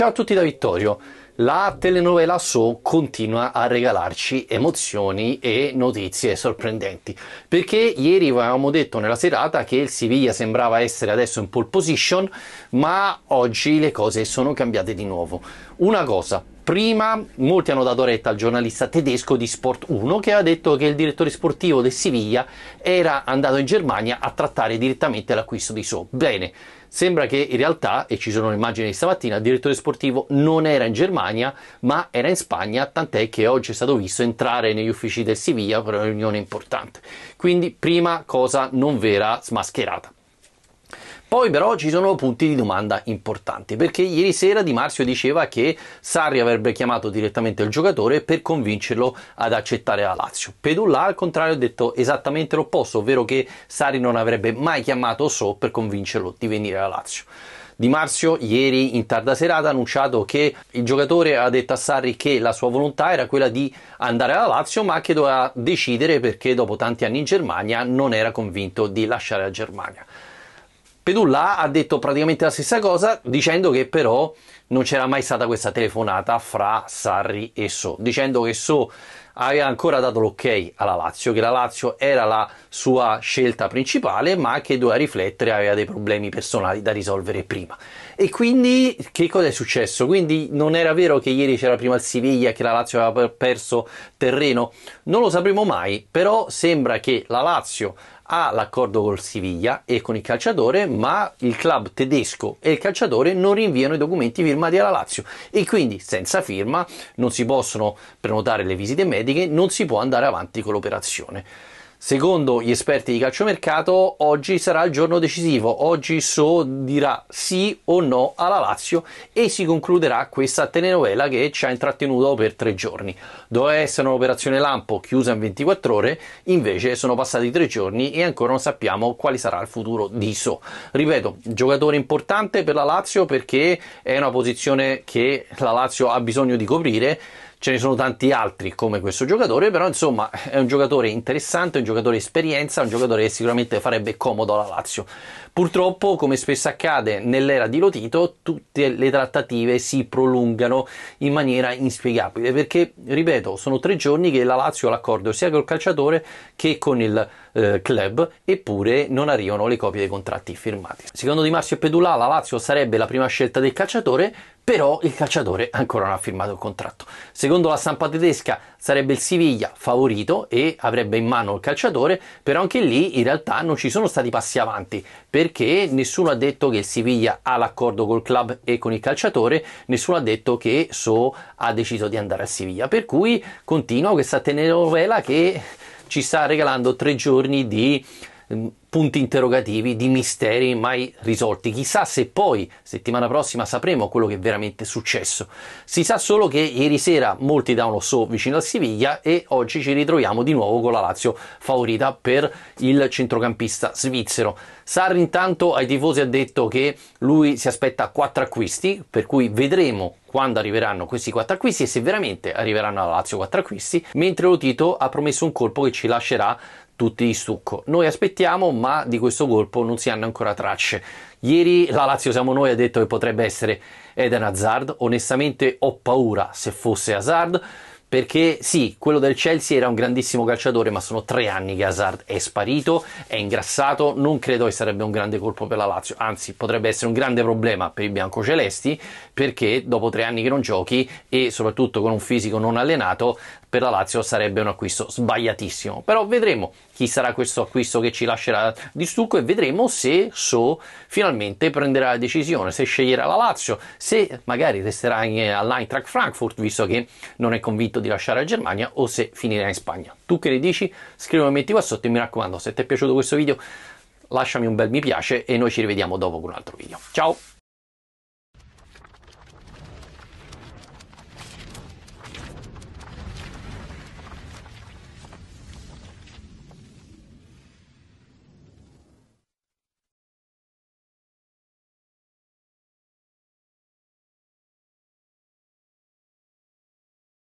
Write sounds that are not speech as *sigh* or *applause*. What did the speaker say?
Ciao a tutti da Vittorio. La telenovela So continua a regalarci emozioni e notizie sorprendenti, perché ieri avevamo detto nella serata che il Siviglia sembrava essere adesso in pole position, ma oggi le cose sono cambiate di nuovo. Una cosa, Prima molti hanno dato retta al giornalista tedesco di Sport 1 che ha detto che il direttore sportivo del Siviglia era andato in Germania a trattare direttamente l'acquisto di So. Bene, sembra che in realtà, e ci sono le immagini di stamattina, il direttore sportivo non era in Germania ma era in Spagna, tant'è che oggi è stato visto entrare negli uffici del Siviglia per una riunione importante. Quindi prima cosa non vera smascherata. Poi però ci sono punti di domanda importanti, perché ieri sera Di Marzio diceva che Sarri avrebbe chiamato direttamente il giocatore per convincerlo ad accettare la Lazio. Pedulla al contrario ha detto esattamente l'opposto, ovvero che Sarri non avrebbe mai chiamato So per convincerlo di venire alla Lazio. Di Marzio ieri in tarda serata ha annunciato che il giocatore ha detto a Sarri che la sua volontà era quella di andare alla Lazio ma che doveva decidere perché dopo tanti anni in Germania non era convinto di lasciare la Germania. Fedullah ha detto praticamente la stessa cosa, dicendo che però non c'era mai stata questa telefonata fra Sarri e So, dicendo che So aveva ancora dato l'ok alla Lazio, che la Lazio era la sua scelta principale, ma che doveva riflettere, aveva dei problemi personali da risolvere prima. E quindi che cosa è successo? Quindi non era vero che ieri c'era prima il Siviglia, che la Lazio aveva perso terreno? Non lo sapremo mai, però sembra che la Lazio ha l'accordo col Siviglia e con il calciatore, ma il club tedesco e il calciatore non rinviano i documenti firmati alla Lazio e quindi senza firma non si possono prenotare le visite mediche, non si può andare avanti con l'operazione. Secondo gli esperti di calciomercato, oggi sarà il giorno decisivo. Oggi So dirà sì o no alla Lazio e si concluderà questa telenovela che ci ha intrattenuto per tre giorni. Doveva essere un'operazione lampo chiusa in 24 ore, invece sono passati tre giorni e ancora non sappiamo quale sarà il futuro di So. Ripeto, giocatore importante per la Lazio perché è una posizione che la Lazio ha bisogno di coprire ce ne sono tanti altri come questo giocatore, però insomma è un giocatore interessante, un giocatore esperienza, un giocatore che sicuramente farebbe comodo alla Lazio. Purtroppo, come spesso accade nell'era di Lotito, tutte le trattative si prolungano in maniera inspiegabile, perché, ripeto, sono tre giorni che la Lazio ha l'accordo sia col calciatore che con il eh, club, eppure non arrivano le copie dei contratti firmati. Secondo Di Marzio e Pedulà la Lazio sarebbe la prima scelta del calciatore, però il calciatore *laughs* ancora non ha firmato il contratto. Secondo la stampa tedesca sarebbe il Siviglia favorito e avrebbe in mano il calciatore, però anche lì in realtà non ci sono stati passi avanti perché nessuno ha detto che il Siviglia ha l'accordo col club e con il calciatore, nessuno ha detto che So ha deciso di andare a Siviglia, per cui continua questa telenovela che ci sta regalando tre giorni di Ehm, punti interrogativi, di misteri mai risolti. Chissà se poi settimana prossima sapremo quello che è veramente successo. Si sa solo che ieri sera molti davano so vicino al Siviglia e oggi ci ritroviamo di nuovo con la Lazio favorita per il centrocampista svizzero. Sarri intanto ai tifosi ha detto che lui si aspetta quattro acquisti, per cui vedremo quando arriveranno questi quattro acquisti e se veramente arriveranno alla Lazio quattro acquisti, mentre Lotito ha promesso un colpo che ci lascerà tutti di stucco. Noi aspettiamo, ma di questo colpo non si hanno ancora tracce. Ieri la Lazio siamo noi ha detto che potrebbe essere Eden Hazard, onestamente ho paura se fosse Hazard perché sì, quello del Chelsea era un grandissimo calciatore, ma sono tre anni che Hazard è sparito, è ingrassato, non credo che sarebbe un grande colpo per la Lazio, anzi potrebbe essere un grande problema per i biancocelesti, perché dopo tre anni che non giochi e soprattutto con un fisico non allenato, per la Lazio sarebbe un acquisto sbagliatissimo. Però vedremo chi sarà questo acquisto che ci lascerà di stucco e vedremo se So finalmente prenderà la decisione, se sceglierà la Lazio, se magari resterà all'Eintracht Frankfurt, visto che non è convinto di lasciare la Germania o se finirà in Spagna. Tu che ne dici? Scrivimi metti qua sotto e mi raccomando, se ti è piaciuto questo video lasciami un bel mi piace e noi ci rivediamo dopo con un altro video. Ciao!